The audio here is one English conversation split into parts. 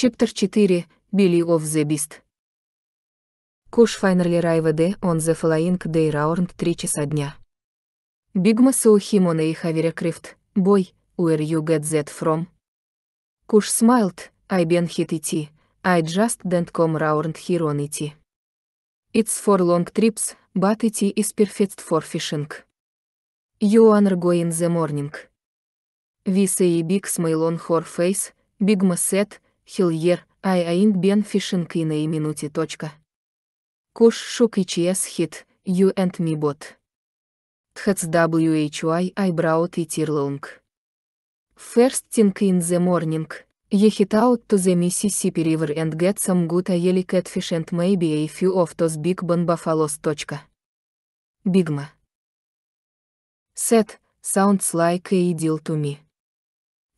Чептер 4. Billy of the Beast. Куш Файнерли Райведе, он The Following Day Round 3 часа дня. Бигма Саухимона и Хавера Крифт, бой, where you get that from? Куш smiled, I been hit it, I just didn't come round here on it. It's for long trips, but it is perfect for fishing. You are going the morning. We say big smile on her face, Bigma said, Хильер, Айаинд Бен Фишинг и на минуте точка. Куш Шук и ЧС Хит, You and Me Bot. Тхец WHY Айбраут и Тирлунг. First thing in the morning. You hit out to the Mississippi River and get some good Aeli catfish and maybe a few of those big bon buffaloes. Бигма. Set, sounds like a deal to me.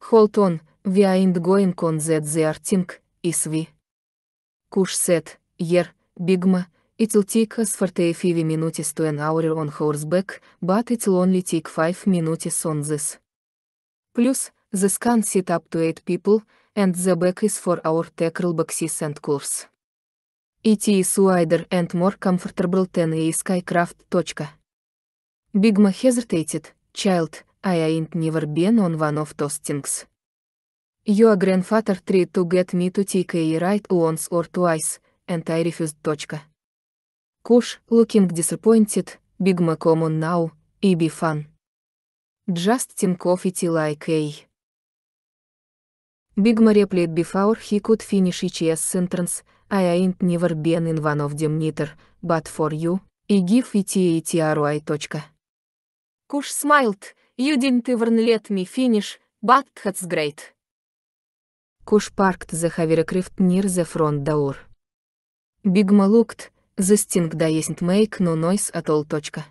Hold on, We ain't going on that there thing, is we. Kush said, Yer, Bigma, it'll take us 45 minutes to an hour on horseback, but it'll only take 5 minutes on this. Plus, this can sit up to 8 people, and the back is for our tackle boxes and curves. It is wider and more comfortable than a skycraft. Bigma hesitated, child, I ain't never been on one of those things. Your grandfather tried to get me to take a ride once or twice, and I refused. Kush, looking disappointed, Big Mac on now, и be fun. Just think of it like a... Big Ma replied before he could finish each sentence, I ain't never been in one of them neither, but for you, и give it a TRY. Kush smiled, you didn't even let me finish, but that's great. Кошпаркт за Хаверекрифт нир за фронт даур. Бигмалукт, за стинг да есть мейк, но нойс атол точка.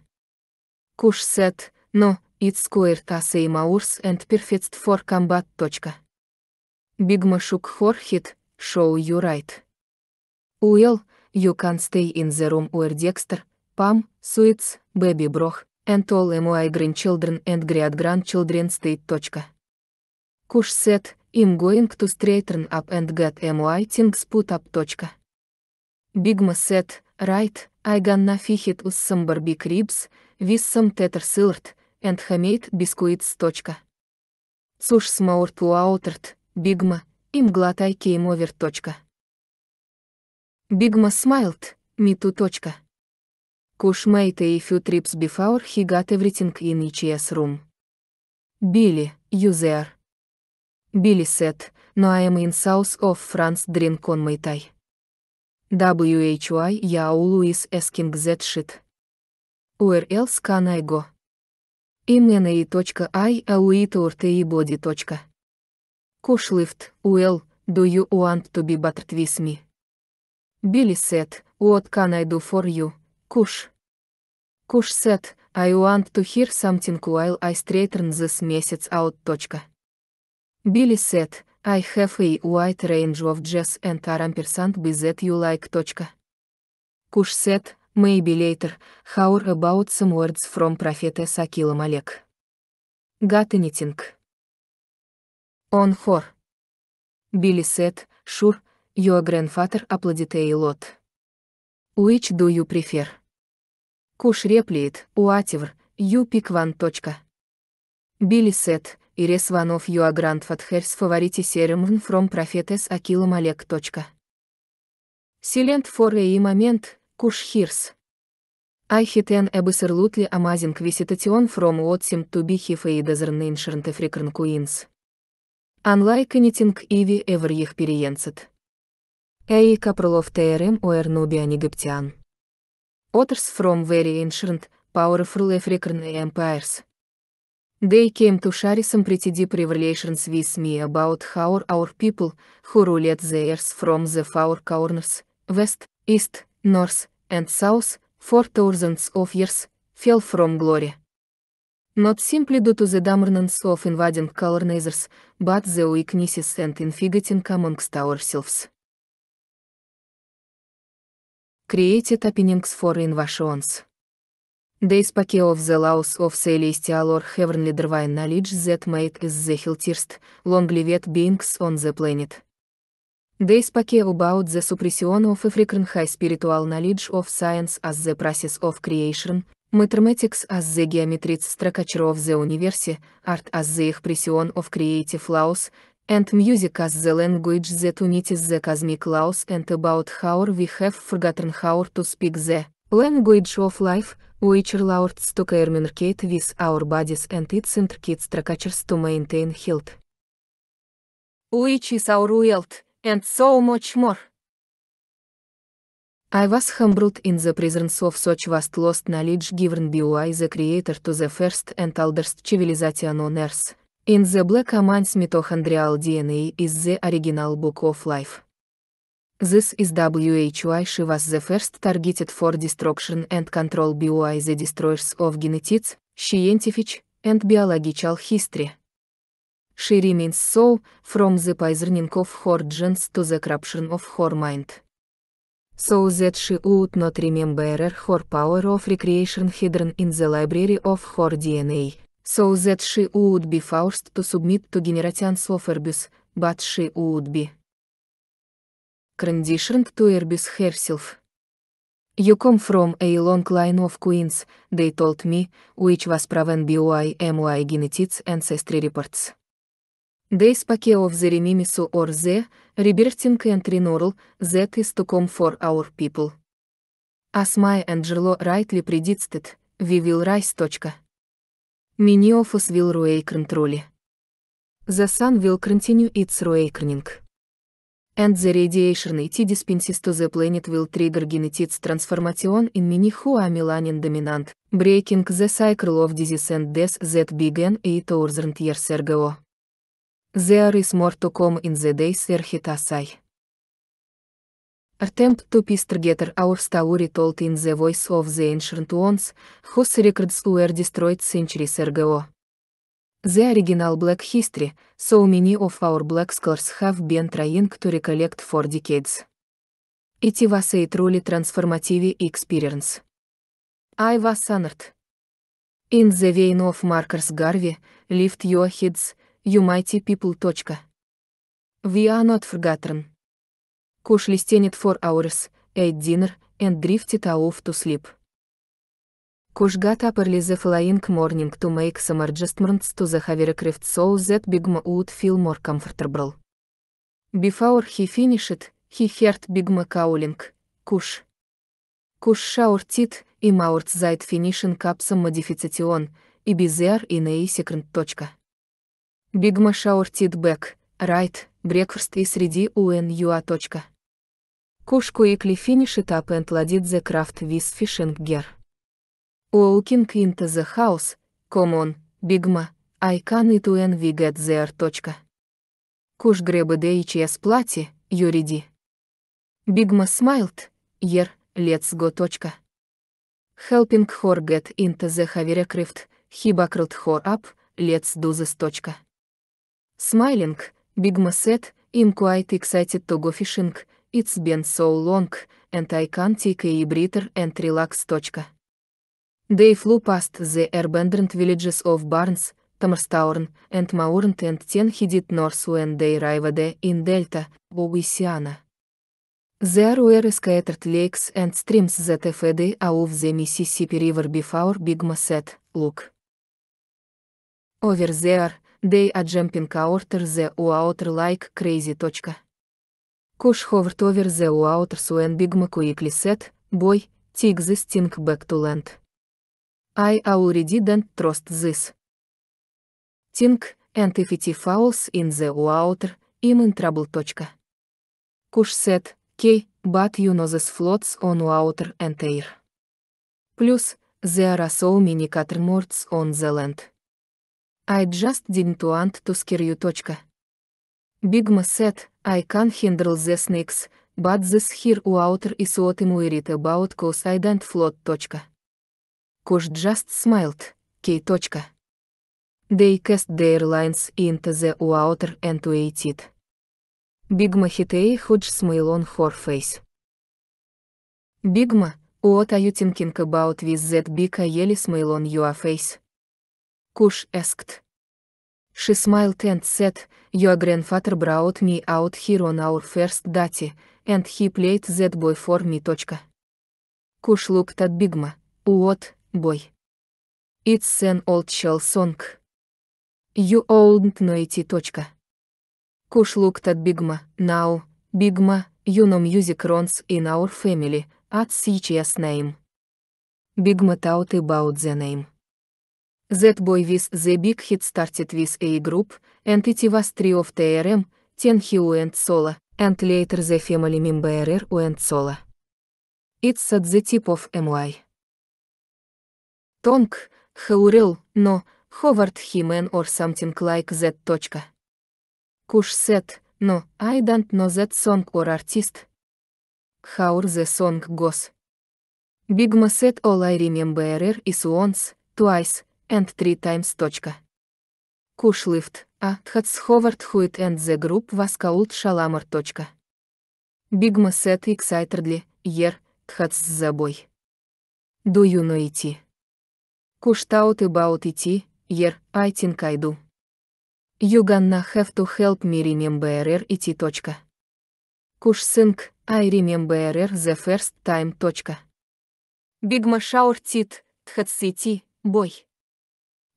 Куш сет, но, ит скуэр тасе и маурс энд перфетст фор камбат. точка. Бигмашук хорхит, шоу ю райт. Уэлл, you can stay in the room where Dexter, Pam, Suits, Baby Broch, and all MOI grandchildren and great grandchildren stayed. Куш said, I'm going to straighten up and get my things put up. Bigma said, right, I gonna fish it with some barbecue ribs, with some tether sillert, and homemade biscuits. Sush smart to outert, Bigma, I'm glad I came over. Bigma smiled, me too. Kush made a few trips before he got everything in each room. Billy, you there? Billy said, no I am in south of France drink on my tie. Why Yao always asking that shit. Where else can I go? Imnene.i ауитуртеи body. Kushlift, well, do you want to be battered with me? Billy said, what can I do for you, Kush? Kush said, I want to hear something while I straighten this message out. Billy said, I have a wide range of jazz and R&B that you like. Kush said, maybe later, how about some words from Prophetess Akila Malek? Got anything? On hor. Billy said, sure, your grandfather applauded a lot. Which do you prefer? Kush replied, whatever, you pick one. Billy said, Ирес Ванов Юа Гранд Фатхерс Фаворите Серемвн Фром Профетес Акилом Олег. Силент Фор и Момент, Кушхирс. Айхитен Эбысер Лутли Амазинг Виситатион Фром Уотсим Тубихи Фейдезер Нейншернт Эфрикрн Куинс. Анлайк Анитинг Иви Эвер Их Периенцет. Эй Капрылов ТРМ Уэрнубиан Египтян. Отерс Фром Вери Иншернт, Пауэрфул Эфрикрн empires. They came to Sharisam deep revelations with me about how our people, who rule theirs from the four corners, west, east, north, and south, for thousands of years, fell from glory. Not simply due to the dominance of invading colonizers, but the weaknesses and infighting amongst ourselves. Created openings for invasions. Days Pakeo of the Laws of Celestial or Heavenly Divine Knowledge that make is the healthiest, long-lived beings on the planet. Days Pakeo about the suppression of African high spiritual knowledge of science as the process of creation, mathematics as the geometries structure of the universe, art as the expression of creative laws, and music as the language that unites the cosmic laws and about how we have forgotten how to speak the language of life, which allowed to communicate with our bodies and its intricate structures to maintain health. Which is our wealth, and so much more. I was humbled in the presence of such vast lost knowledge given by the Creator to the first and oldest civilization on earth. In the Black man's mitochondrial DNA is the original book of life. This is WHY she was the first targeted for destruction and control by the destroyers of genetics, scientific, and biological history. She remains so, from the poisoning of her genes to the corruption of her mind. So that she would not remember her power of recreation hidden in the library of her DNA, so that she would be forced to submit to generations of abuse, but she would be. conditioned to Airbus herself. You come from a long line of queens, they told me, which was proven by MY genetics ancestry reports. They spake of the remimisu or the rebirthing and renewal that is to come for our people. As my Angelo rightly predicted, we will rise. Many of us will reakrn truly. The sun will continue its reakrning. and the radiation it dispenses to the planet will trigger genetics transformation in mini who are melanin dominant, breaking the cycle of disease and death that began 8000 years ago. There is more to come in the days ahead aside. Attempt to together our story told in the voice of the ancient ones, whose records were destroyed centuries ago. The original Black history, so many of our Black scholars have been trying to recollect for decades. It was a truly transformative experience. I was honored. In the vein of Marcus Garvey, lift your heads, you mighty people. We are not forgotten. Kush listened for hours, ate dinner, and drifted off to sleep. Кожгат аперлизе флаинг морнинг to make some adjustments to the Havre craft so that Bigma would feel more comfortable. Before he finished, he heard Bigma calling, Kush. Kush shouted, im out seit finishing up some modification, и bizarre in a second. Bigma shouted back, right, breakfast и среди UNUA. Kush quickly finished up and loaded the craft with fishing gear. Walking into the house, come on, Bigma, I can't when we get there. Куш гребы DHS плати, Юриди. Бигма smiled, Ер, let's go. Helping her get into the Haverecraft, he buckled her up, let's do this. Smiling, Bigma said, I'm quite excited to go fishing, it's been so long, and I can't take a breather and relax. They flew past the abandoned villages of Barnes, Tamarstaurn, and Maurent, and then headed north when they arrived in Delta, Louisiana. There were scattered lakes and streams that fed out the Mississippi River before Big Masset, look. Over there, they are jumping outer the water like crazy. Kush hovered over the water when Big Mac quickly said, boy, take this thing back to land. I already don't trust this. Think, and if it falls in the water, I'm in trouble. Kush said, K, but you know this floats on water and air. Plus, there are so many cuttermorts on the land. I just didn't want to scare you. Bigma said, I can handle the snakes, but this here water is what I'm worried about cause I don't float. Kush just smiled, Кей. They cast their lines into the water and waited. Бигма Хитей Худж smile on her face. Бигма, what are you thinking about with that big yelly smile on your face? Kush asked. She smiled and said, Your grandfather brought me out here on our first date, and he played that boy for me. Kush looked at Bigma. What? boy. It's an old shell song. You old know it. Точка. Kush looked at Bigma, now, Bigma, you know music runs in our family, at сейчас name. Bigma thought about the name. That boy with the big hit started with a group, and it was three of TRM, ten he and solo, and later the family member went solo. It's at the tip of MY. Тонк, Хеурил, но, Ховард Химен or something like that. Куш сет, но, I don't know that song or artist. Хаур the song goes. Бигма сет all I remember is once, twice, and three times. Куш лифт, а, Тхац Ховард Хуит and the group was called Шаламар. Бигма сет excitedly, ер, Тхац the забой. Do you know it? Куштаут и баут идти, ер, айтин кайду. Юганна have to help me remember er идти точка. Куш сынк, I remember er the first time точка. Бигма шаур тит, тхацити, бой.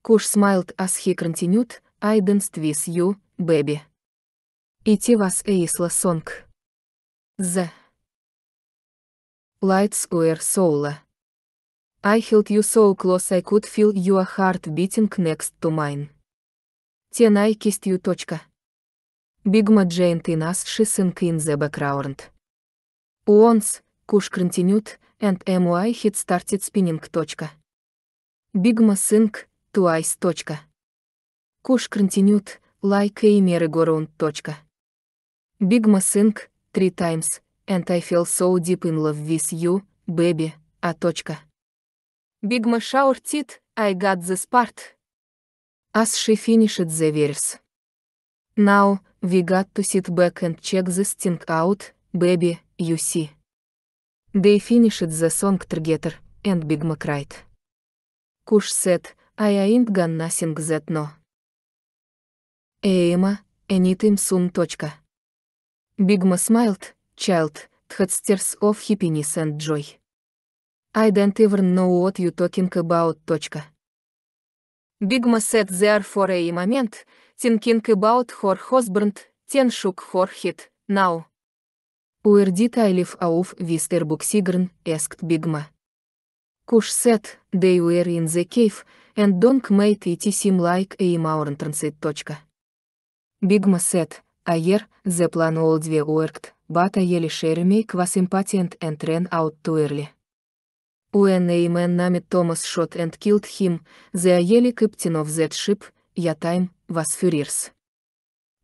Куш smiled as he continued, I danced with you, baby. Идти вас эйсла сонг. The. Lights were solar. I held you so close I could feel your heart beating next to mine. Then I kissed you. Bigma giant in us she sink in the background. Once, Kush continued, and MY hit started spinning. Bigma sink, twice. Kush continued, like a merry-go-round. Bigma sink, three times, and I fell so deep in love with you, baby, a точка. Big shout it, I got this part. As she finished the verse. Now, we got to sit back and check this thing out, baby, you see. They finished the song together, and Big Mac cried. Kush said, I ain't gonna sing that no. Эйма, anytime soon. Точка. Бигма smiled, child, had stirs of happiness and joy. I don't even know what you are talking about. Bigma said there for a moment, thinking about her husband, ten shook her head, now. Where did I leave off Wisterbuk Sigurn, asked Bigma. Kush said, they were in the cave, and don't made it seem like a mountain transit. Bigma said, Ayer, the plan all worked, but I really share make was impatient and ran out too early. When a man named Thomas shot and killed him, the Ayeli captain of that ship, ya time, was furious.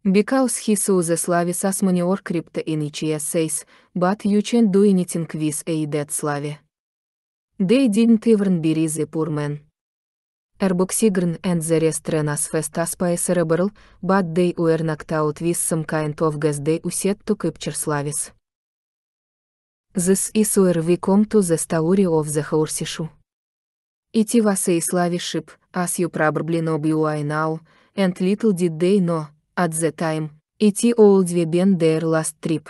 Because he saw the Slavis as money or crypto in each essays, but you can't do anything with a dead Slavi. They didn't even bury the poor man. Erboxigren and the rest ran as fast as cerebral, but they were knocked out with some kind of gas they used to capture Slavis. This is where we come to the story of the horseshoe. It was a slave ship, as you probably know by now, and little did they know, at the time, it old we been their last trip.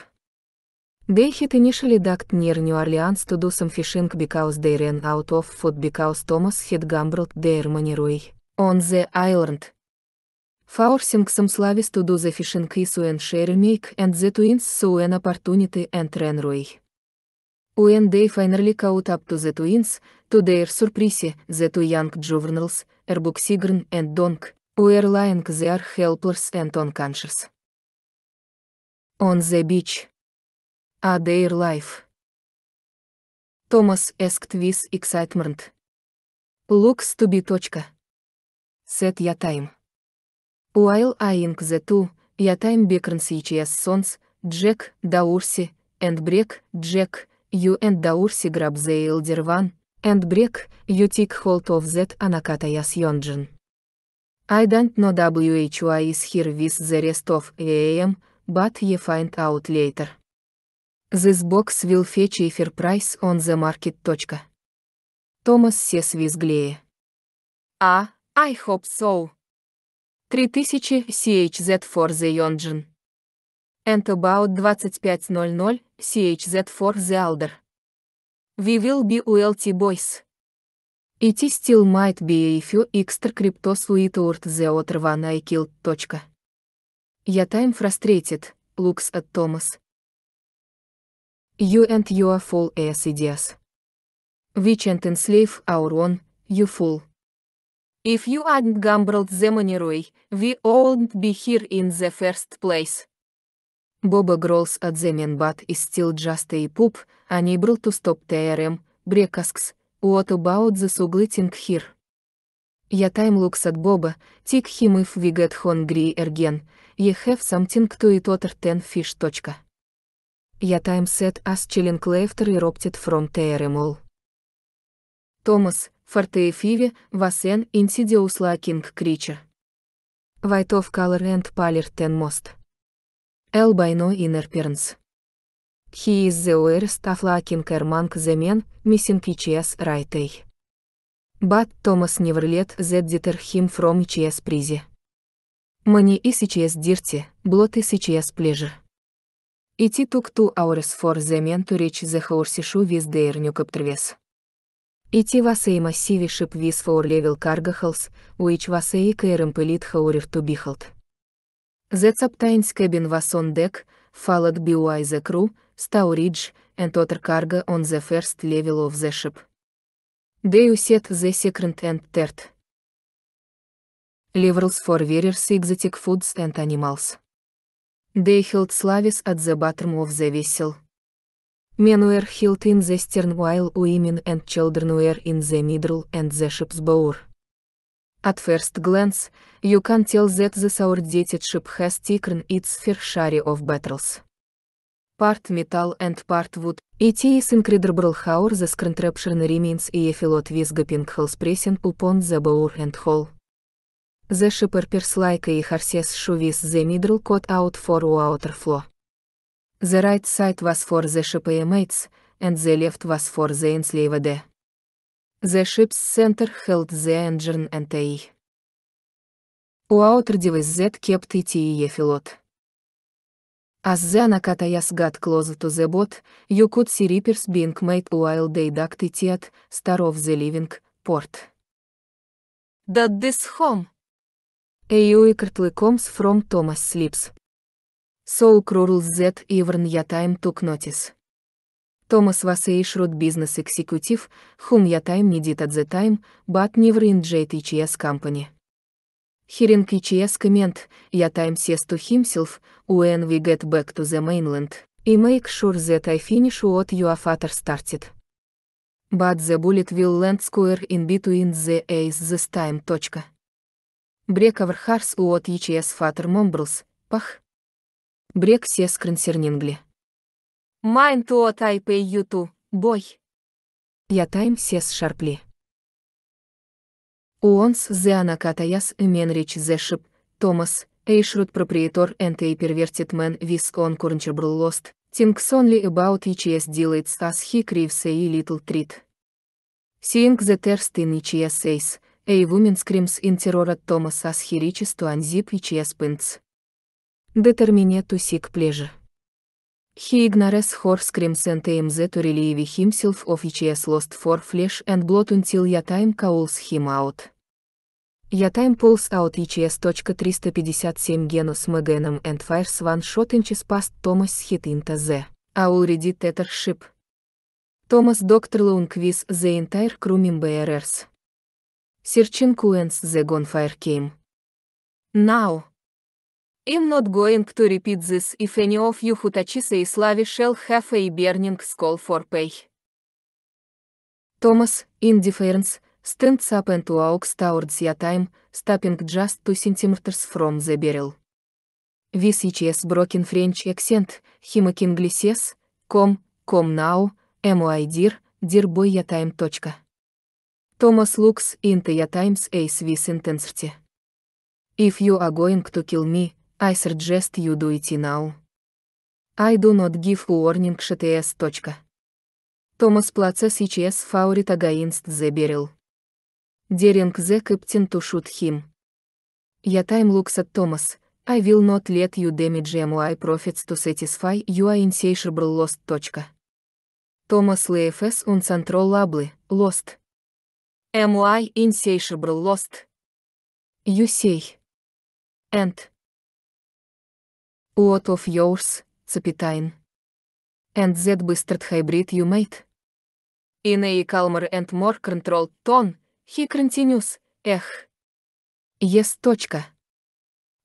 They had initially docked near New Orleans to do some fishing because they ran out of food because Thomas had gambled their money away on the island. Forcing some slaves to do the fishing issue and share make and the twins saw an opportunity and ran away. When they finally caught up to the twins, to their surprise, the two young juveniles, Erbuk Sigurn and Donk, were lying there helpless and unconscious. On the beach. A their life. Thomas asked with excitement. Looks to be точка. Set your time. While eyeing the two, your time beacons such as Sons, Jack, Daursi, and Breck, Jack, you and Daursi grab the elder one, and break, you take hold of that Anakata Yasyonjin. I don't know why is here with the rest of AAM, but you find out later. This box will fetch a fair price on the market. Томас Сес визглее. А, I hope so. 3000 CHZ for the Yonjin and about 25.00 CHZ for the elder. We will be ULT boys. It is still might be a few extra crypto we word the other one I killed. Я time frustrated, looks at Thomas. You and your fool ass ideas. We can't enslave our own, you fool. If you hadn't gambled the money away, we wouldn't be here in the first place. Боба Гролс от The Menbat и Steel Just a Poop, они брал to stop TRM, Брекаскс, What about the sugliting here? Я таймлукс от Боба, тик him if we get hungry ergen, you have something to eat other ten fish. Я таймсет as chilling laughter erupted from TRM all. Томас, Фортеефиве, Васен, Инсидиус Лакинг Крича. White of color and paler ten most. El by no inner parents. He is the worst of lacking among the men, missing his right eye. But Thomas never let that deter him from his prison. Money is his dirty, blood is his pleasure. It took two hours for the men to reach the horse shoe with their new captors. It was a massive ship with four level cargo hulls, which was a carempelite haurer to behold. The captain's cabin was on deck, followed by the crew, storage, and other cargo on the first level of the ship. They used the second and third. Levels for various exotic foods and animals. They held slaves at the bottom of the vessel. Men were held in the stern while women and children were in the middle and the ship's bow. At first glance, you can tell that this dated ship has taken its fair share of battles. Part metal and part wood, it is incredible how the contraption remains a filot with gaping holes pressing upon the bow and hull. The shipper appears like a horse's shoe with the middle cut out for water flow. The right side was for the mates, and the left was for the enslaved. The ship's center held the engine and a outer device that kept it afloat. As the Nakatayas got closer to the boat, you could see rippers being made while they docked it at Star of the Living Port. That this home? A quickly comes from Thomas Slips. So cruel that even your time took notice. Томас Васейшрут Бизнес Эксекутив, Хумья Тайм Недит Адзе Тайм, Бат Ниврин Джейт ИЧС Компани. Хиринг ИЧС коммент, я тайм сес to himself, when гет get back to the mainland, и make sure that I finish what your father started. But the bullet will land square in between the eyes this time. Точка. Брек Аврхарс уот ЕЧС Фатер Момбрлс, пах. Брек Сес Консернингли. Майн туо тайпей юту, бой. Я тайм сес шарпли. Уонс зе анакатаяс менрич зешип, Томас, эйшрут проприетор энтей первертит мен вис конкурнчебрл лост, тингсон ли about ичес делает стас хи кривсе и литл трит. Сиинг зе терстин ичес эйс, эй вумен скримс интерора Томаса с хиричесту анзип ичес пынц. Детермине тусик плежа. He ignores her screams and aims at to relieve himself of his lost for flesh and blood until time calls him out. time pulls out ECS.357 genus Meganem and fires one shot inches past Thomas hit into the already tethered ship. Thomas Dr. Long with the entire crew members. Searching whence the gunfire came. Now. I'm not going to repeat this if any of you who touches a Slavi shall have a burning skull for pay. Thomas, in deference, stands up and walks towards your time, stopping just two centimeters from the barrel. This is broken French accent, himic inglises, com, com now, moi dear, dear boy your time. Thomas looks into your times a Swiss intensity. If you are going to kill me, I suggest you do it now. I do not give warning shts. Thomas places his favorite against the barrel. Daring the captain to shoot him. Я time looks at Thomas. I will not let you damage my profits to satisfy your insatiable lost. Thomas Лефс uncontrollable, lost. MI insatiable lost. You say. And. What of yours, Цепитайн? And that bastard hybrid you made? In a calmer and more controlled tone, he continues, эх. Yes, точка.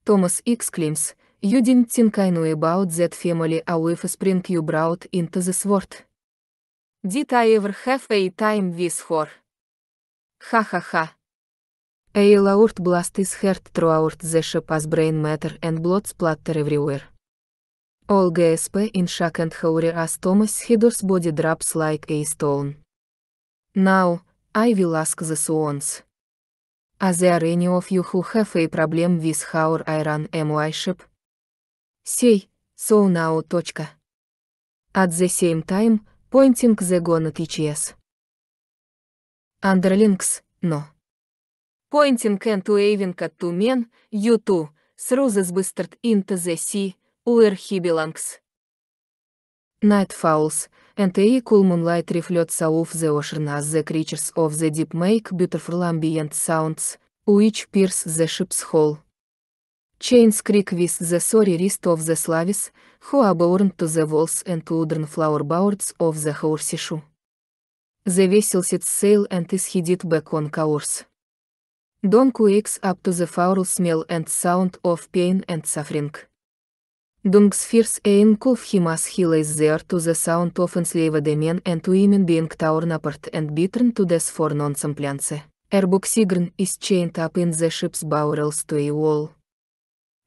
Thomas exclaims, you didn't think I knew about that family of spring you brought into this world. Did I ever have a time with her? Ха-ха-ха. loud blast is heard throughout the as brain matter and blood splatter everywhere. All GSP in shock and hurry as Thomas Hedor's body drops like a stone. Now, I will ask the swans. Are there any of you who have a problem with how I run my ship? Say, so now точка. At the same time, pointing the gun at each yes. Underlings, no. Pointing and waving at two men, you two, roses bastard into the sea, where he belongs. Night falls, and a cool moonlight reflects off the ocean as the creatures of the deep make beautiful ambient sounds, which pierce the ship's hull. Chains creak with the sorry wrist of the slavis, who are born to the walls and wooden flower boards of the horseshoe. The vessel sets sail and is headed back on course. Don quakes up to the foul smell and sound of pain and suffering. Dung's fierce ache of him as he lays there to the sound of enslaved men and women being torn apart and beaten to death for non-semblance. Erbuk Sigurn is chained up in the ship's barrels to a wall.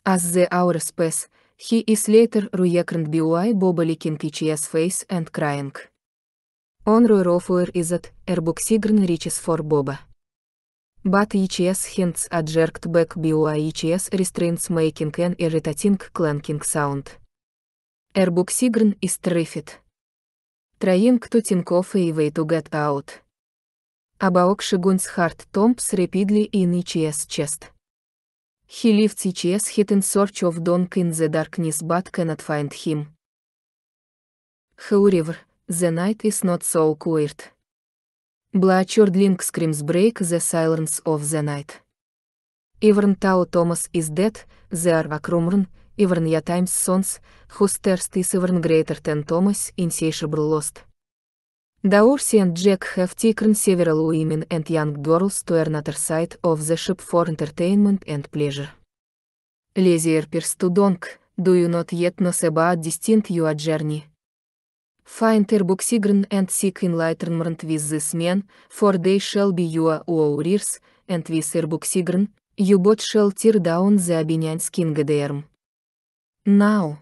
As the hours pass, he is later reawakened by Boba licking Ichia's face and crying. On Roy is at, Erbuk Sigurn reaches for Boba. But ECS hints at jerked back BUAECS restraints making an irritating clanking sound. Airbook Sigrun is terrified. Trying to think of a way to get out. About Shigun's heart thumps rapidly in ECS chest. He lifts ECS hit in search of Donk in the darkness but cannot find him. However, the night is not so quiet. Blackard Link Screams Break The Silence of the Night. Ivern Tao Thomas is dead, the Arvak Rumrn, Ivern Ya Times Sons, whose thirst is Ivern greater than Thomas, insatiable lost. Daursi and Jack have taken several women and young girls to another side of the ship for entertainment and pleasure. Lazy Erpers to Donk, do you not yet know about distinct your journey? Find Airboxigren and seek enlightenment with this man, for they shall be your warriors, and with Airboxigren, you both shall tear down the Abinyan's kingdom. Now.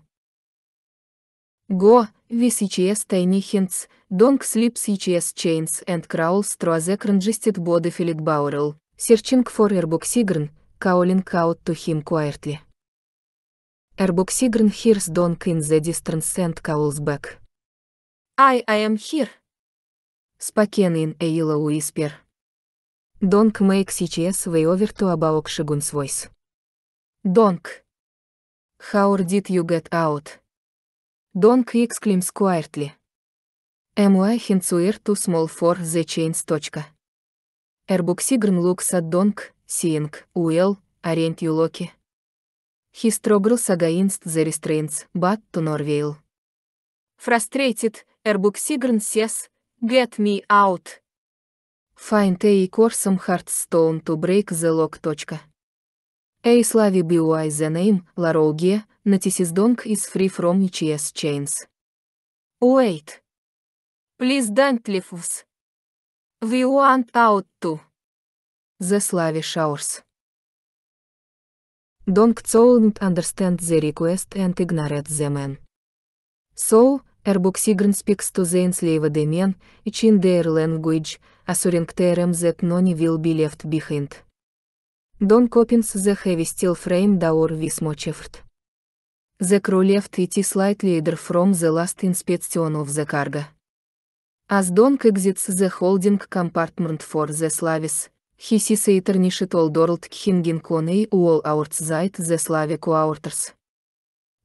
Go, VCHS tiny hints, don't sleep CHS chains and crawls through the congested body filled barrel, searching for Airboxigren, calling out to him quietly. Airboxigren hears Donk in the distance and calls back. I am here. Спакенин Эила Уиспер. Донк мейк сейчас вей овер ту абаук шигунс войс. Донк. How did you get out? Донк exclaims quietly. Am I hinsuir too small for the chains. Эрбуксигрн лукс at Донк, Синг, Уэлл, Орент Юлоки. He struggles against the restraints, but to Norvale. Frustrated, Er Buxigern says, Get me out. Find a core some heartstone to break the lock. A Slavi BY the name, Larogia, Natis Dong is free from HS chains. Wait. Please don't leave us. We want out too. The Slavi showers. Dong Tsolnt understand the request and ignored the man. So, Airbook Sigrin speaks to the enslaved men, each in their language, assuring them that none will be left behind. Don Coppins the heavy steel frame door with much effort. The crew left it slightly either from the last inspection of the cargo. As Don exits the holding compartment for the Slavis, he sees it tarnished old world hanging on a wall outside the Slavic quarters.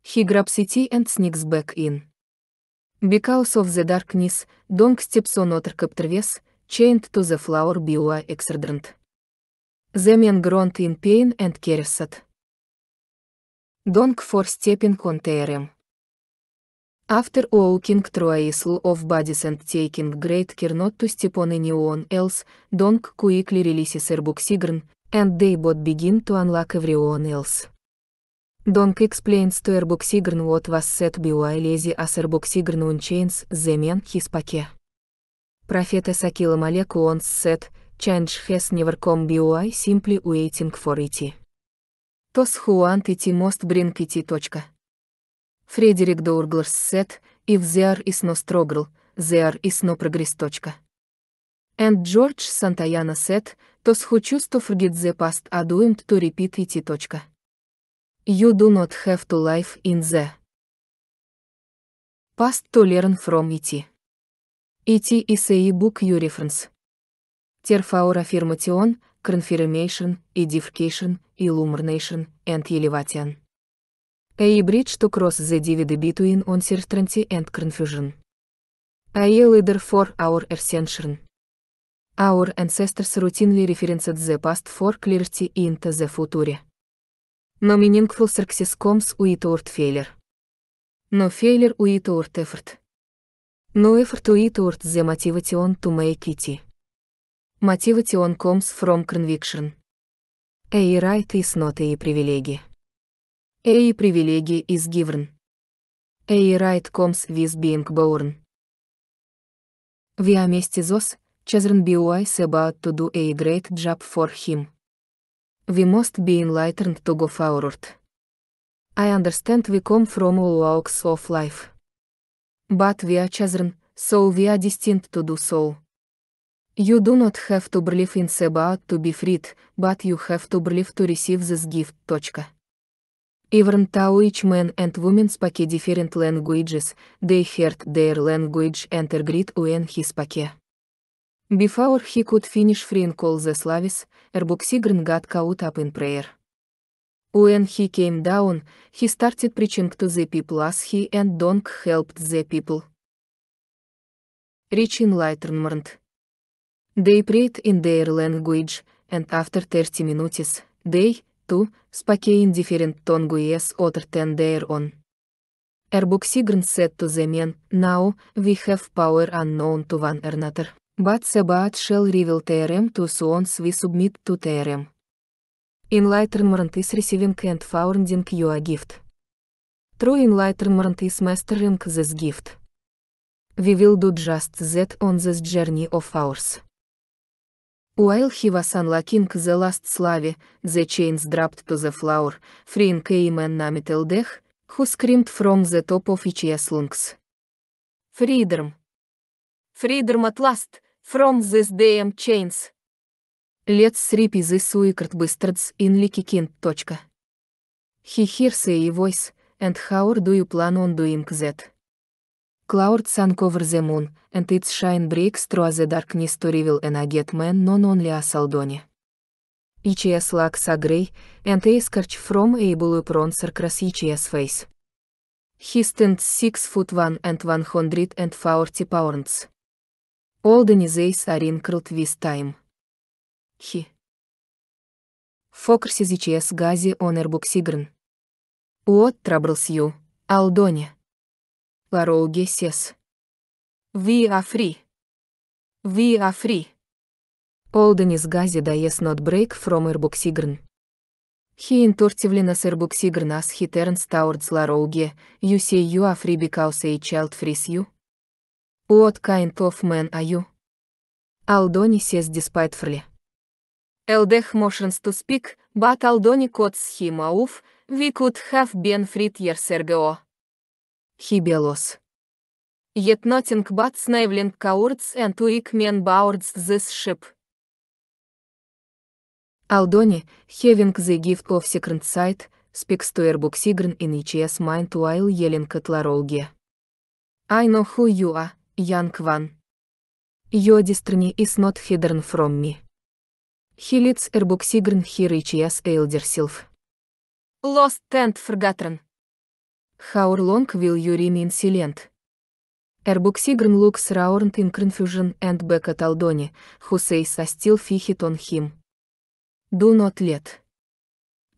He grabs it and sneaks back in. Because of the darkness, dong steps on watercapped waves, chained to the flower bioa exordrant. The men groaned in pain and caressed. Dong for stepping on TRM. After walking through a isle of bodies and taking great care not to step on anyone else, Dong quickly releases her book Sigrun, and they both begin to unlock everyone else. Donk explains to Airbook Sigurn what was said by Lazy as Airbook Sigurn unchains the man his pake. Prophet Esakila Malek once said, change has never come by simply waiting for it. Those who want it most bring it. Точка. Фредерик Доурглерс said, if there is no struggle, there is no progress. Точка. And George Santayana said, those who choose to forget the past are doomed to repeat it. Точка. You do not have to live in the past to learn from it. It is a book you reference. Therefore affirmation, confirmation, edification, illumination, and elevation. A bridge to cross the divide between uncertainty and confusion. A leader for our ascension. Our ancestors routinely referenced the past for clarity into the future. но meaningful success comes with word failure. No failure with word effort. No effort with word the motivation to make it. Motivation comes from conviction. A right is not a privilege. A privilege is given. A right comes with being born. Via месте зос, children be wise about to do a great job for him. we must be enlightened to go forward. I understand we come from all walks of life. But we are chosen, so we are destined to do so. You do not have to believe in Sabbath to be freed, but you have to believe to receive this gift. Точка. Even though each man and woman speak different languages, they heard their language and agreed when he spoke. Before he could finish freeing all the Slavis, Erbuxigren got caught up in prayer. When he came down, he started preaching to the people as he and Donk helped the people. Rich enlightenment. They prayed in their language, and after 30 minutes, they, too, spoke in different tongues other than their own. Erbuxigren said to the men, Now, we have power unknown to one another but the bat shall reveal TRM to sons we submit to TRM. Enlightenment is receiving and founding you a gift. True enlightenment is mastering this gift. We will do just that on this journey of ours. While he was unlocking the last slave, the chains dropped to the floor, freeing Cayman Namiteldech, who screamed from the top of each lungs. Freedom! Freedom at last! from this damn chains. Let's rip this secret bastards in leaky kind. He hears a voice, and how do you plan on doing that? Clouds uncover the moon, and its shine breaks through the darkness to reveal an agate man known only as Aldoni. Ichias lacks a grey, and a scorch from a blue prancer across Ichias face. He stands six foot one and one hundred and forty pounds. Олден изейс аринкрл твис тайм. Хи. Фокрс из ИЧС гази онербук сигрн. Уот ю, алдоне. Лароуге сес. Ви афри. Ви афри. Олден из гази даес нот брейк фром эрбук сигрн. Хиин тортивлина с эрбук сигрн ас хитерн стаурдс лароуге, юсей ю афри бикаусей чайлд фрис ю, What kind of man are you? Aldoni says despitefully. Eldech motions to speak, but Aldoni cuts him off, we could have been freed years ago. He bellows. Yet nothing but sniveling cowards and weak men boards this ship. Aldoni, having the gift of second sight, speaks to Sigrun in Ichia's mind while yelling at Larolge. I know who you are. Янг Ван. Your destiny is not hidden from me. He leads Erbuxigern here each year's elder self. Lost and forgotten. How long will you remain silent? Erbuxigern looks round in confusion and back at Aldoni, who says I still fihit on him. Do not let.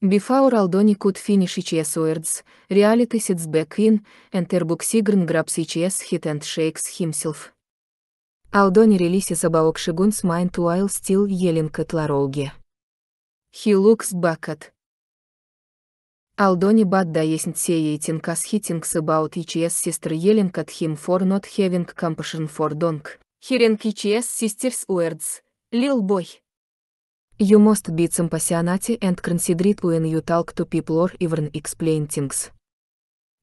Before Aldoni could finish each words, reality sits back in, and Erbuxigren grabs each hit and shakes himself. Aldoni releases Abaok Shigun's mind while still yelling at Laroge. He looks back at Алдони Бадда есть сеятинг as hitings about ECS sister yelling at him for not having compassion for Dong. Hearing ECS sister's words, Lil Boy. You must be compassionate and considerate when you talk to people or even explain things.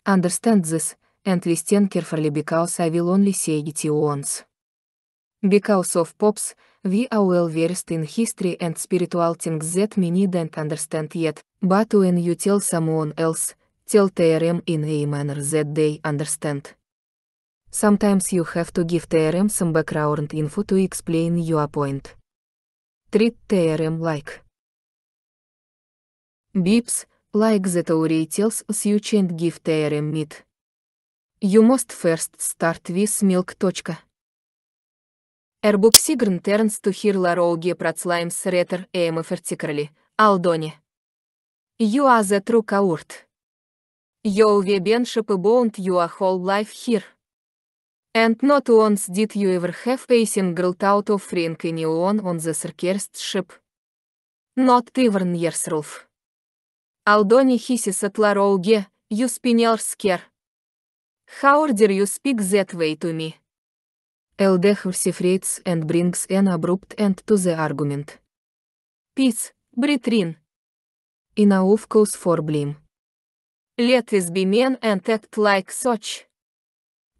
Understand this, and listen carefully because I will only say it once. Because of pops, we are well versed in history and spiritual things that many don't understand yet, but when you tell someone else, tell TRM in a manner that they understand. Sometimes you have to give TRM some background info to explain your point. Триттерем лайк. Бипс, лайк the Tauri tells us you can't give TRM meat. You must first start with milk. Эрбук Сигрн Тернс Тухир Лароуге Працлайм Сретер Эйма Фертикрали, Алдони. Юа за Трукаурт. Йоу Вебеншип и Боунт Юа Холл Лайф Хир. And not once did you ever have a single thought of franking anyone on the ship. Not even yourself. Aldoni hisses at Larouge, you spinner scare. How dare you speak that way to me? Eldehursi and brings an abrupt end to the argument. Peace, Britrin. Inauf calls for blame. Let this be men and act like such.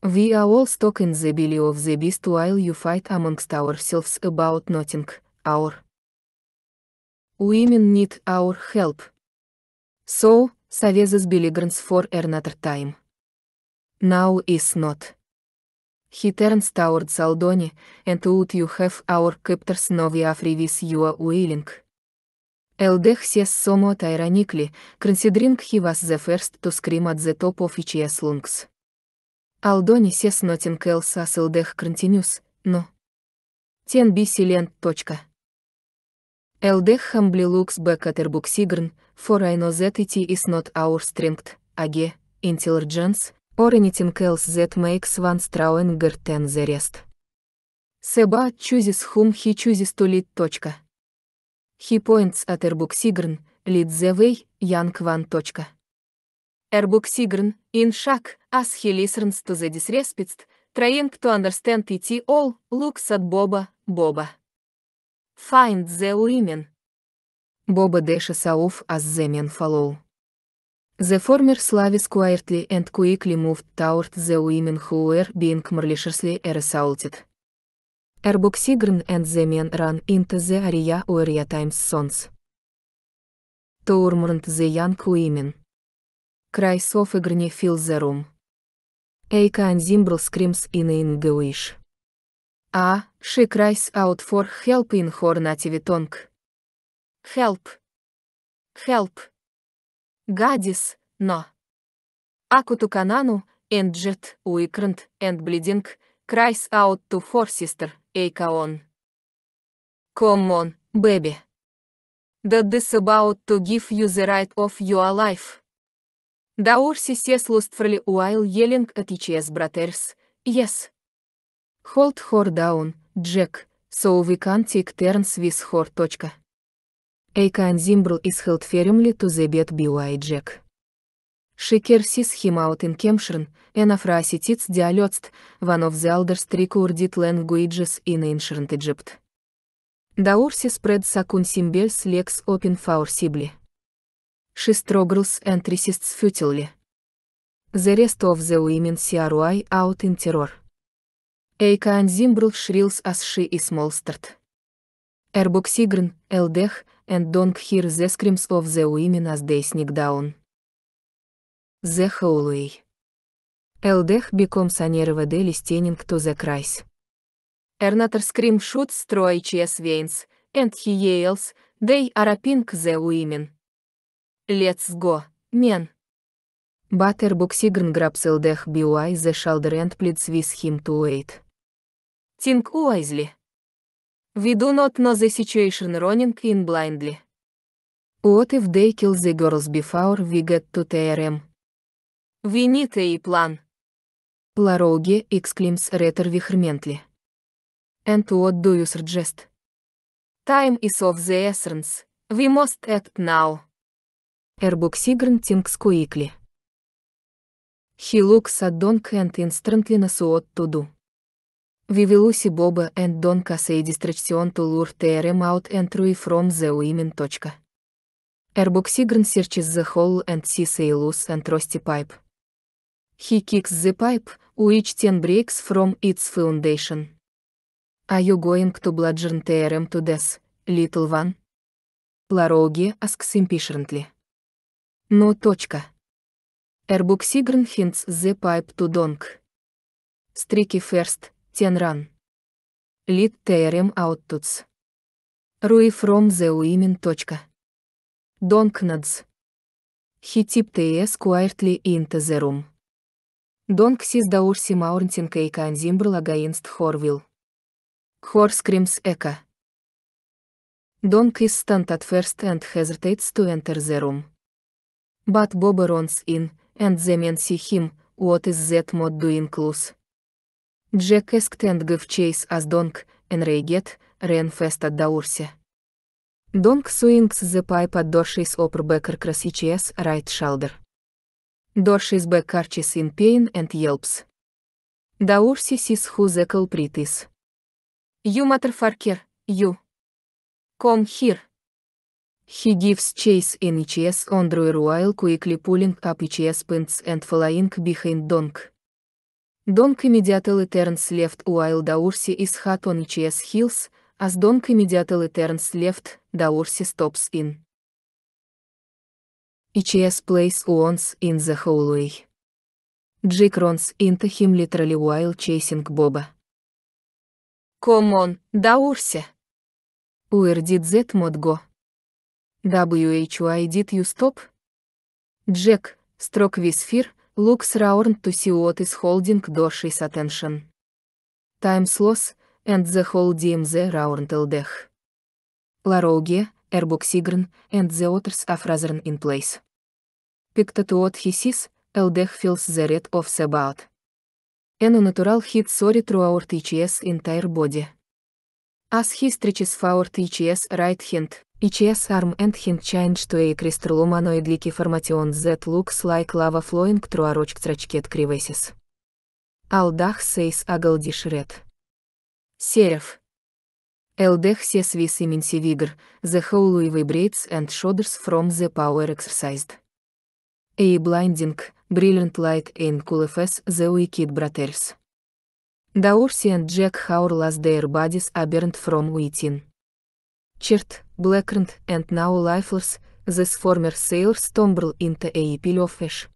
We are all stuck in the belly of the beast while you fight amongst ourselves about nothing, our women need our help. So, Savezes belligerents for another time. Now is not. He turns towards Aldoni, and would you have our captors are free with you are willing? Eldech says somewhat ironically, considering he was the first to scream at the top of each lungs. Алдони сес нотинг элса сылдех крантинюс, ну. Тен биси лент точка. Элдех хамбли лукс бэкатербук сигрн, фор айно зет ити ис нот аур стрингт, аге, интеллердженс, or anything else that makes one stronger than the rest. Seba chooses whom he chooses to Точка. He points at Erbuk Sigurn, lead the way, Точка. Erbuxigren, in шаг, as he listens to the disrespect, trying to understand it all, looks at Боба, Боба. Find the women. Боба dashes off as the men follow. The former Slavis quietly and quickly moved toward the women who were being maliciously assaulted. Erbuxigren and the men ran into the area where times sons. To the young women. Cries of agony fill the room. A Anzimbral screams in English. A. She cries out for help in her native tongue. Help. Help. Гадис, но. Акутуканану, and jet, weakened, and bleeding, cries out to for sister, Aikaon. Come on, baby. That this about to give you the right of your life. Даурси сес лустфрли уайл елинг от ИЧС братерс, ес. Hold хор даун, Джек, so we can take turns with точка. Эйкан Зимбрл из хелтферюмли ту зебет биуай Джек. Шикер сис химаут ин кемшрн, энафрааситиц диалёцт, ванов зелдерс трикурдит ленгуиджес ин иншрнт Эджипт. Даурси спред сакун симбельс лекс опен фаурсибли she struggles and resists futilely. The rest of the women see Aruai out in terror. Эйка Анзимбрл шрилс as she is molstered. Эрбок Сигрн, Элдех, and Донг hear the screams of the women as they sneak down. The hallway. Элдех becomes an Эрведели стенинг to the cries. Эрнатор scream shoots Troy Chias veins, and he yells, they are a pink the women. Let's go, men. Butterboxigern grabs Eldech BY the shoulder and pleads with him to wait. Think wisely. We do not know the situation running in blindly. What if they kill the girls before we get to TRM? We need a plan. Лароуге exclaims Ретер вихрментли. And what do you suggest? Time is of the essence. We must act now. Ербуксигрн тинг скуикли. Хилук саддонг энд инстрантлина суот туду. Вивилуси боба энд донка сейдистрачцион тулур терем аут энд руи фром зе уимен точка. Ербуксигрн сирчис зе холл энд си сейлус энд рости пайп. He kicks the pipe, which ten breaks from its foundation. Are you going to bludgeon TRM to death, little one? Лароги asks impatiently. Но точка. Airbook Sigren hints the pipe to donk. Streaky first, ten run. Lead out outputs. Rui from the women. Donk nads. He tipped AS quietly into the room. Donk sees the ursi mounting cake and zimbrel against Horville. Hor screams Eka. Donk is stunned at first and hesitates to enter the room but Bob runs in, and the men see him, what is that mod doing close? Jack asked and gave chase as Donk, enraged, ran fast отдаурся. Donk swings the pipe at Dorsey's upper back across his right shoulder. Dorsey's back arches in pain and yelps. Daursi sees who the culprit is. You motherfucker, you. Come here. He gives chase in ECS on drawer while quickly pulling up ECS pins and following behind donk. Donk immediately turns left while Daursi is hot on ECS heels, as donk immediately turns left, Daursi stops in. ECS plays once in the hallway. Джик runs into him literally while chasing Боба. Come on, Даурси. Where did that mod go? WHY did you stop? Jack, struck with fear, looks round to see what is holding Doshi's attention. Time slows, and the whole DMZ round Eldech. Laroge, Erbuxigren, and the others are frozen in place. Picked to what he sees, Eldech feels the red of the bout. Eno natural hit sorry throughout each entire body. As he stretches forward each right hand, each arm and hand change to a crystal humanoid-like formation that looks like lava flowing through a rock cracket crevices. Алдах a агалдиш red. Serif. Элдех се свис именси vigor, the whole vibrates and shudders from the power exercised. A blinding, brilliant light in cool the wicked brothers. The and Jack Haur lost their bodies are burned from within. Chert, blackened, and now lifeless, this former sailors stumbled into a pile of ash.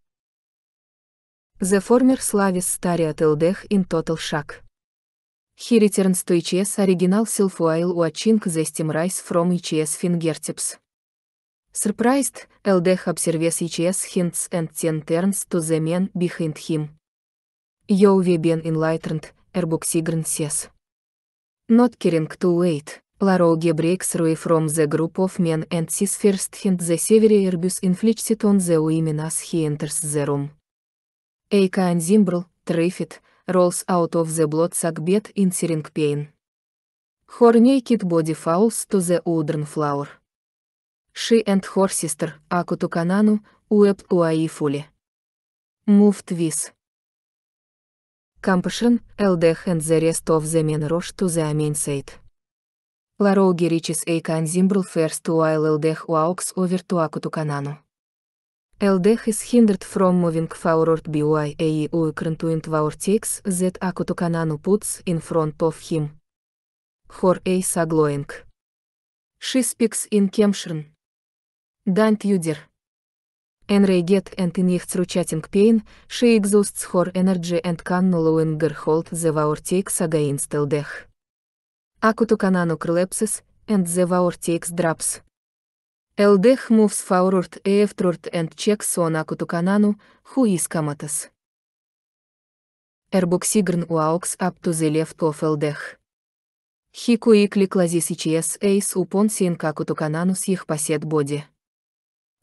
The former Slavis stare at Eldech in total shock. He returns to ECS original self while watching the steam rise from ECS fingertips. Surprised, Eldech observes ECS hints and ten turns to the man behind him. You've been enlightened, Эрбук Сигрн Сес. Not caring to wait. Лароуге breaks away from the group of men and sees hint the severe abuse inflicted on the women as he enters the room. Эйка Анзимбрл, Трейфит, rolls out of the blood bloodsack bed in searing pain. Her naked body falls to the wooden flower. She and her sister, Акуту Канану, wept woefully. Moved with Compassion, LDH and the rest of the men rush to the main site. Larogi reaches a Zimbrul first while LDH walks over to Akutukanano. LDH is hindered from moving forward by a current vortex that Akutukanano puts in front of him. For a sagloing. She speaks in Kemshrin. Dant Юдер. Enraged and injects ruchating pain, she exhausts her energy and can no longer hold the vortex against death. Akutukanano collapses, and the vortex drops. Eldech moves forward eftward and checks on Akutukananu, who is comatose. Erboxigern walks up to the left of Eldech. He quickly closes his eyes upon seeing Akutukananu с их пасет боди.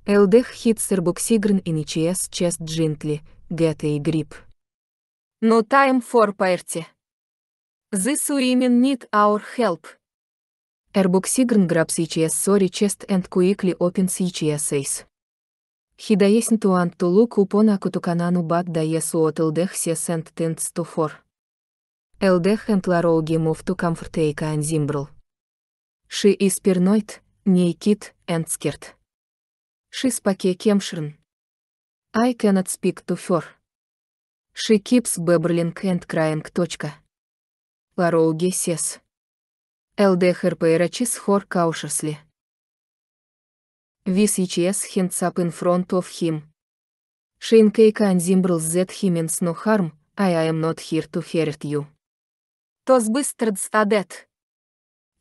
Елдех хит сербоксігрен и нічієс чест джинтлі, гете і гріп. Ну тайм фор паерті. Зису імен ніт аур хелп. Ербоксигрн граб сейчас сори чест энд куикли опен сейчас эйс. Хидаесн лук тулу купона канану бат да даесу от элдех се сент тент стофор. Элдех энд лароуги муфту камфортейка зимбрл. Ши испернойт, нейкит, энд скирт. Шиспаке Кемшрн. I cannot speak to her. She keeps babbling and crying. Лароуге сес. ЛДХРПРЧС хор каушерсли. Вис ЕЧС хинцап in front of him. Шинкейка анзимбрл зет хименс no harm, I am not here to hurt you. Тос быстр дстадет.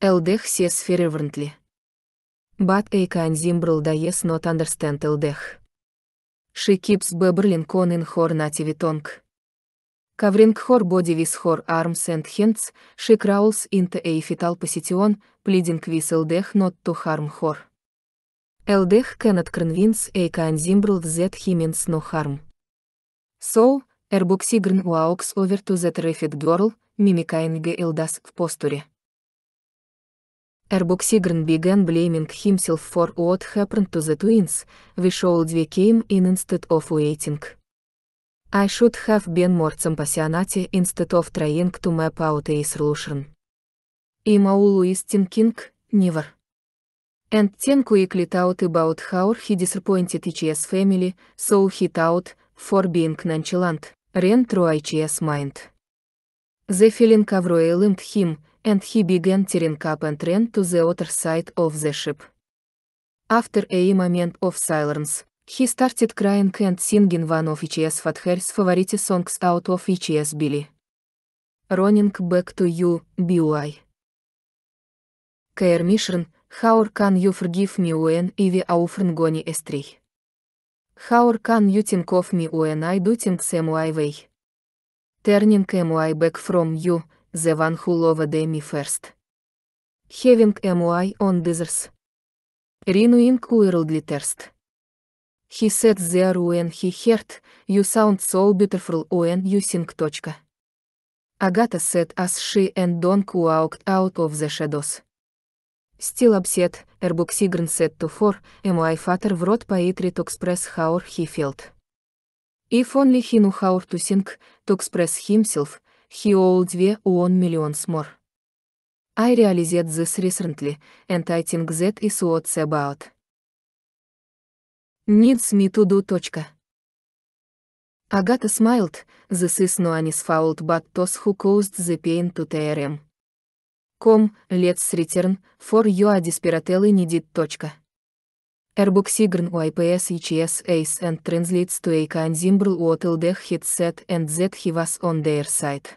Элдех сес фереврнтли. But I can Zimbrel does not understand Eldech. She keeps Beberlin con in her native tongue. Covering her body with her arms and hands, she crawls into a fetal position, pleading with Eldech not to harm her. Eldech cannot convince a can Zimbrel that he means no harm. So, Erbuxigren walks over to the terrified girl, mimicking Eldas в постуре. Erbok Sigrun began blaming himself for what happened to the twins, we should we came in instead of waiting. I should have been more compassionate instead of trying to map out a solution. Imaulu is thinking, never. And then quickly thought about how he disappointed Ichia's family, so he thought, for being nonchalant, ran through Ichia's mind. The feeling overwhelmed him, and he began tearing up and ran to the other side of the ship. After a moment of silence, he started crying and singing one of ECS Father's favorite songs out of ECS Billy. Running back to you, B.U.I. Care Mission, how can you forgive me when Ivi aufren goni estrich? How can you think of me when I do things my way? Turning my back from you, the one who loved me first. Having my on desires. Renewing worldly thirst. He said there when he heard, you sound so beautiful when you sing. Agata said as she and Don walked out of the shadows. Still upset, Erbuk Sigrun said to her, my father wrote poetry to express how he felt. If only he knew how to sing, to express himself, Хиоул-2 уон миллион смор. I realized this recently, and I think that is what's about. Needs me to do. Агата smiled, this is no Anis fault but those who caused the pain to TRM. Com, let's return, for you a desperately needed. Airbook Sigurn YPS ECS Ace and translates to Aka and Zimbrel what Eldech had said and that he was on their side.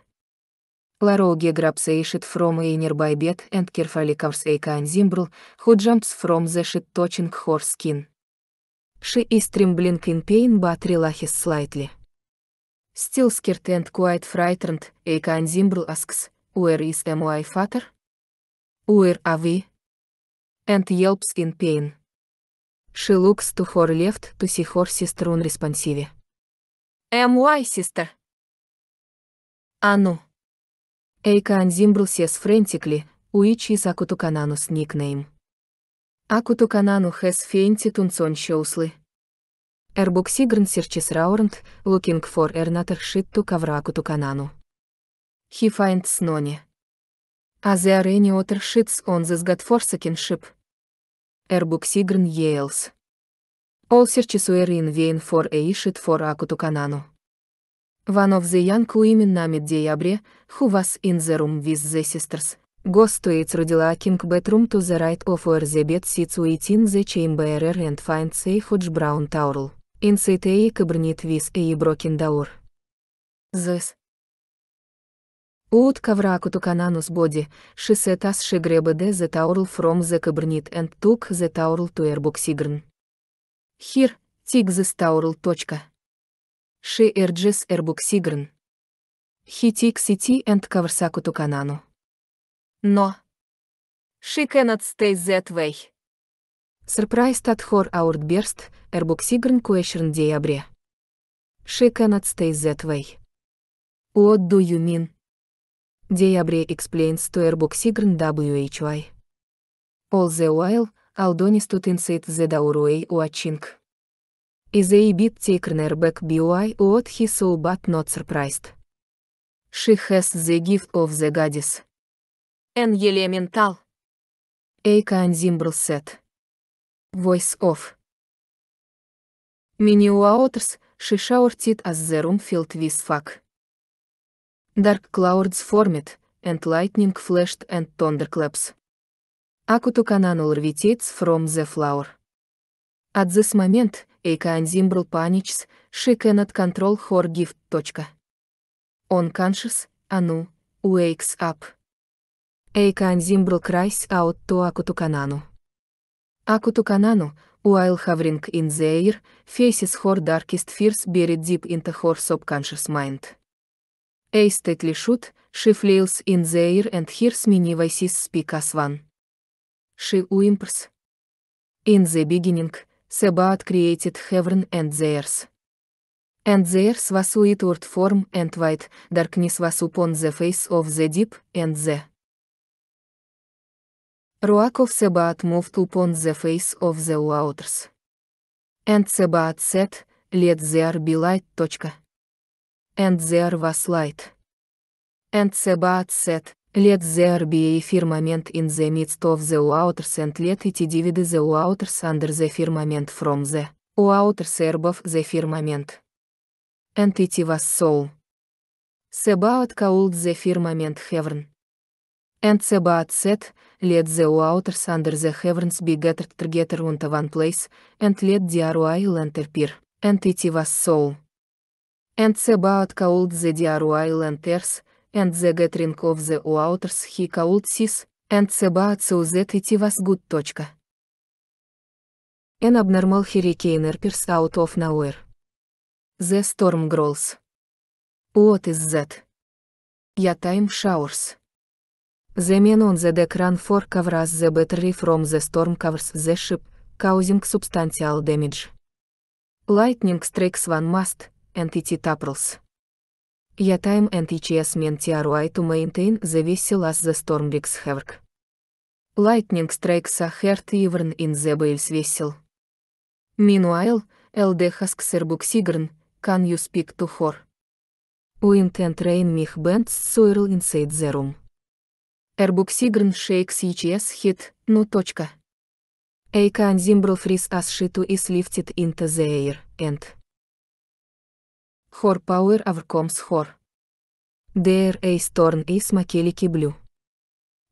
Laroge grabs a sheet from a nearby bed and carefully covers Aka and Zimbrel, who jumps from the sheet touching her skin. She is trembling in pain but relaxes slightly. Still scared and quite frightened, Aka and Zimbrel asks, Where is my father? Where are we? And yelps in pain. She looks to her left to see her sister unresponsive. Am why, sister? А ну. Эйка Анзимбрл сес frantically, which is Акутукананус nickname. Акутуканану has fainted on son showsly. Эрбуксигрн серчис раунд, looking for эрнатер шитту кавраку туканану. He finds Нони. А the other shits on this godforsaken ship. Erbuxigren Yales. Olserchisuerin vein for eishit for akutukananu. One of the young women named Diabre, who was in the room with the sisters, goes to its radiolaking bedroom to the right of where the bed sits within the chamber and finds a hodge brown towel. Inside a cabinet with a broken door. This Уут кавраку тукананус боди, шисетас шигребеде зе таурл фром зе кабрнит энд тук зе таурл туэрбук сигрн. Хир, тик зе таурл точка. Ши эрджес эрбук сигрн. Хитик сити энд каврсаку туканану. Но. Ши кенат стей зет вей. Сюрприз татхор ауртберст, эрбук сигрн куэшрн деябре. Ши кенат стей зет вей. What do you mean? Diabre explains to Airbug Sigurn WHY. All the while, Aldonis tut inside the doorway watching. Is a bit taken airbag by what he saw but not surprised. She has the gift of the goddess. An elemental. Эйка Анзимбрл Сет. Voice of. Миниуаотерс, Шишаур Тит Аззерум Филд Висфак. Dark Clouds Formed, and Lightning Flashed and Thunderclaps. Акутукананул Revitates from the Flower. At this moment, a Kanzimbral panics, she cannot control her gift. On conscious, Anu, wakes up. A Kanzimbral cries out to Акутуканану. Акутуканану, while hovering in the air, faces her darkest fears buried deep into her subconscious mind. Эйстетли шут, she flails in the air and hears many voices speak as one. She whimpers. In the beginning, Sebaat created heaven and the earth. And the earth was without form and white, darkness was upon the face of the deep, and the Ruach of Sebaat moved upon the face of the waters. And Sebaat said, Let there be light. and there was light. And Sebaat said, Let there be a firmament in the midst of the waters and let it divide the waters under the firmament from the waters above the firmament. And it was so. Sebaat called the firmament heaven. And Sebaat said, Let the waters under the heavens be gathered together unto one place, and let the arrow and appear. And it was so. And the boat called the Diaru Islanders, and the gathering of the waters he called Sis, and the boat so that it was good. An abnormal hurricane appears out of nowhere. The storm grows. What is that? Yeah, time showers. The men on the deck ran for cover as the battery from the storm covers the ship, causing substantial damage. Lightning strikes one mast, entity tuples. Я time and ECS meant TRY to maintain the vessel as the storm rigs havoc. Lightning strikes a heart even in the bale's vessel. Meanwhile, LD asks Erbuk Sigurn, can you speak to her? Wind and rain mich bends soil inside the room. Erbuk Sigurn shakes ECS hit, no точка. Эйка Анзимбрл фриз as she too is lifted into the air, and... Хор Пауэр Авркомс Хор. Дер Эйс Торн и Смакели Киблю.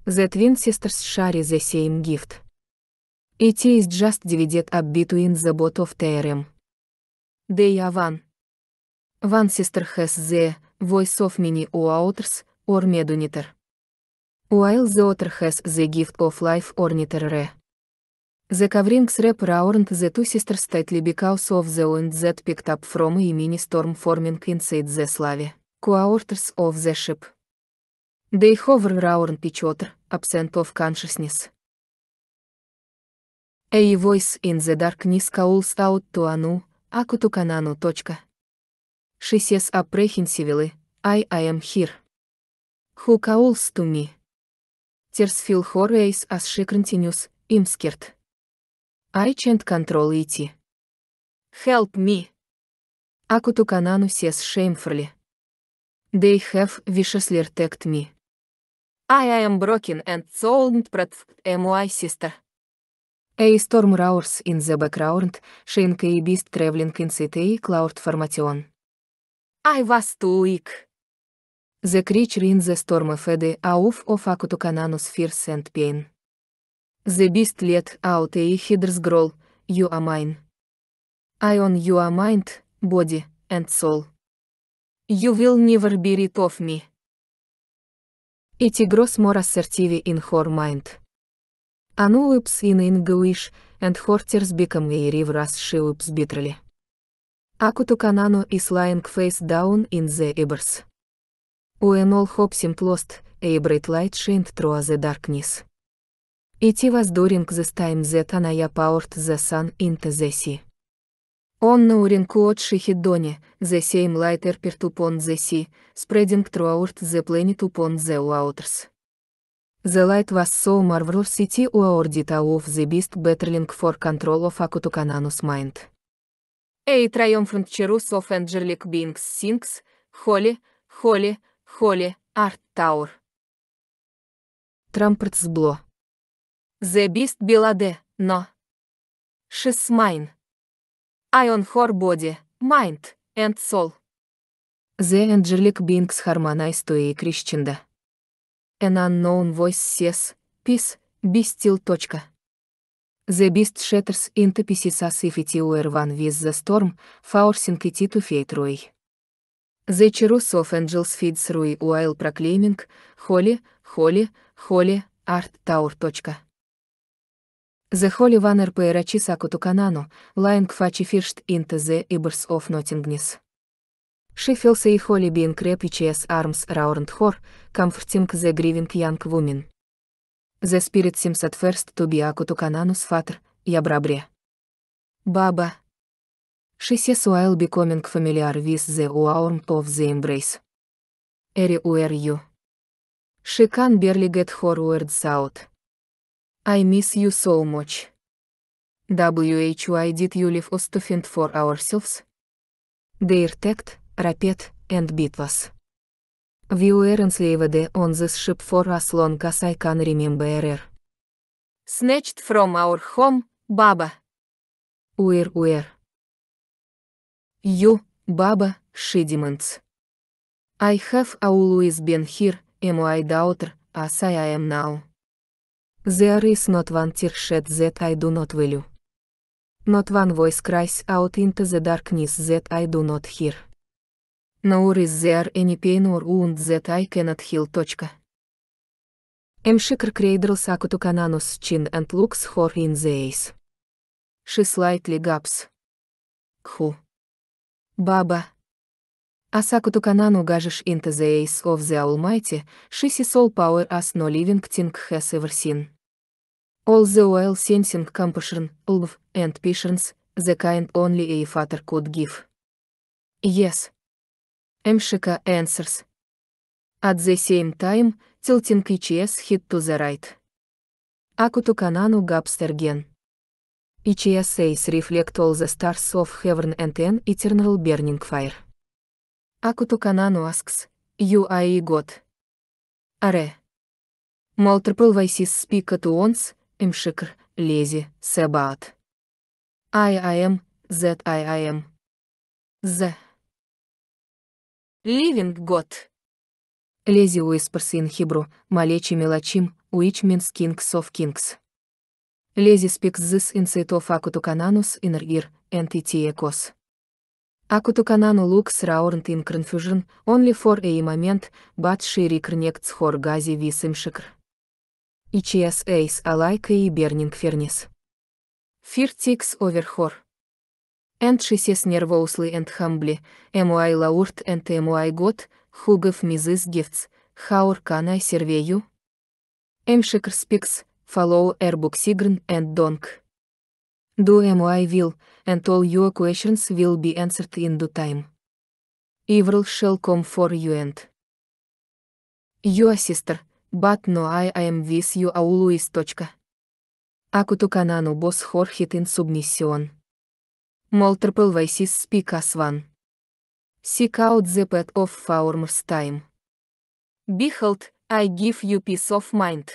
The Twin Sisters Share the Same Gift. It is just divided up between the both of TRM. They are one. One sister has the voice of many others, or medunitor. While the other has the gift of life or niterre. The coverings wrap around the two sisters tightly because of the wind that picked up from a mini storm forming inside the co quarters of the ship. They hover around each other, absent of consciousness. A voice in the darkness calls out to Anu, Akutukananu. She says apprehensively, I, I am here. Who calls to me? Tears fill her eyes as she continues, I'm scared. I can't control it. Help me. Акутуканану says shamefully. They have viciously attacked me. I am broken and sold protect my sister. A storm roars in the background, шинка и beast traveling in city cloud formation. I was too weak. The creature in the storm fed a off of Akutukananus fierce and pain. The Beast let out a hideous growl, you are mine. I own your mind, body, and soul. You will never be rid of me. It grows more assertive in her mind. Anne weeps in English, and her tears become a river as she weeps bitterly. Akutu Kanano is lying face down in the embers. When all hope seemed lost, a bright light shined through the darkness. Идти воздуринг за стайм зета на я паорт за сан инте зеси. Он на уринку от шихидоне, the same light erpert upon the sea, spreading throughout the planet upon the waters. The light was so marvelous city uordita of the beast battling for control of Akutukananus mind. A triumphant cherus of angelic beings sings, holy, holy, holy, art tower. Трампортс Бло The Beast Беладе, но... She's mine. I own her body, mind, and soul. The Angelic Beings Harmonized и Крещенда. An unknown voice says, peace, be still. The Beast shatters into pieces as if it were one with the storm, forcing it to fade away. The chorus of angels feeds Rui while proclaiming, holy, holy, holy, art tower. The Holy Vanner Пейрачи Сакуту Канану, Лайнг Фачи Фиршт Инте Зе Иберс Оф Нотингнис. Шифелса и Холи Бин Креп и Чес Армс Раурнд Хор, Камфртинг Зе Гривинг Янг Вумен. The Spirit Симсат Ферст Туби Акуту Канану Сфатр, Ябрабре. Баба. Шисес Уайл Бикоминг Фамилиар Вис Зе Уаурм Тов Зе Эмбрейс. Эри Уэр Ю. Шикан Берли Гет Хор Уэрд Саут. I miss you so much. WHY did you leave us to fend for ourselves? They attacked, raped, and beat us. We were enslaved on this ship for as long as I can remember her. Snatched from our home, Baba. Where were? You, Baba, she demands. I have always been here, am I daughter, as I am now. There is not one tearshed that I do not value. Not one voice cries out into the darkness that I do not hear. Nor is there any pain or wound that I cannot heal. Точка. Mshikr cradles Akutukananos chin and looks her in the eyes. She slightly gaps. Кху. Баба. Асаку Туканану гажешь into the eyes of the Almighty, she sees all power as no living thing has ever seen. All the while sensing compassion, love, and patience, the kind only a father could give. Yes. Mshika answers. At the same time, tilting each hit to the right. Akutu Kananu Gabstergen. Each says reflect all the stars of heaven and an eternal burning fire. Akutu Kananu asks, You are a god. Are. Multiple voices speak at once, Имшикр, Лези, Себаат. I Z I ZIIM. The. Living God. Лези Уиспарс in Hebrew, Малечи Мелачим, Which means Kings of Kings. Лези speaks this insight of Akutukananus in Rgir, and Акуту канану лукс раорнт ин конфюжен, онли фор эй момент, but ширикр крнект схор гази вис им шикр. ECS Ace Alaika и Burning Furnace. Firtix Overhor. And Shises Nervously and Humbly, MOI Laurt and MOI God, Hugov Mizis Gifts, Haur Kana Surveyu. Mshikr Speaks, Follow Airbook Sigrin and Donk. Do MOI will, and all your questions will be answered in due time. Evil shall come for you and your sister, but no I am with you always. bos бос хорхит ин Multiple Молтерпел speak as one. Seek out the pet of farmers time. Behold, I give you peace of mind.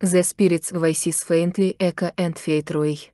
The spirits voices faintly echo and fade away.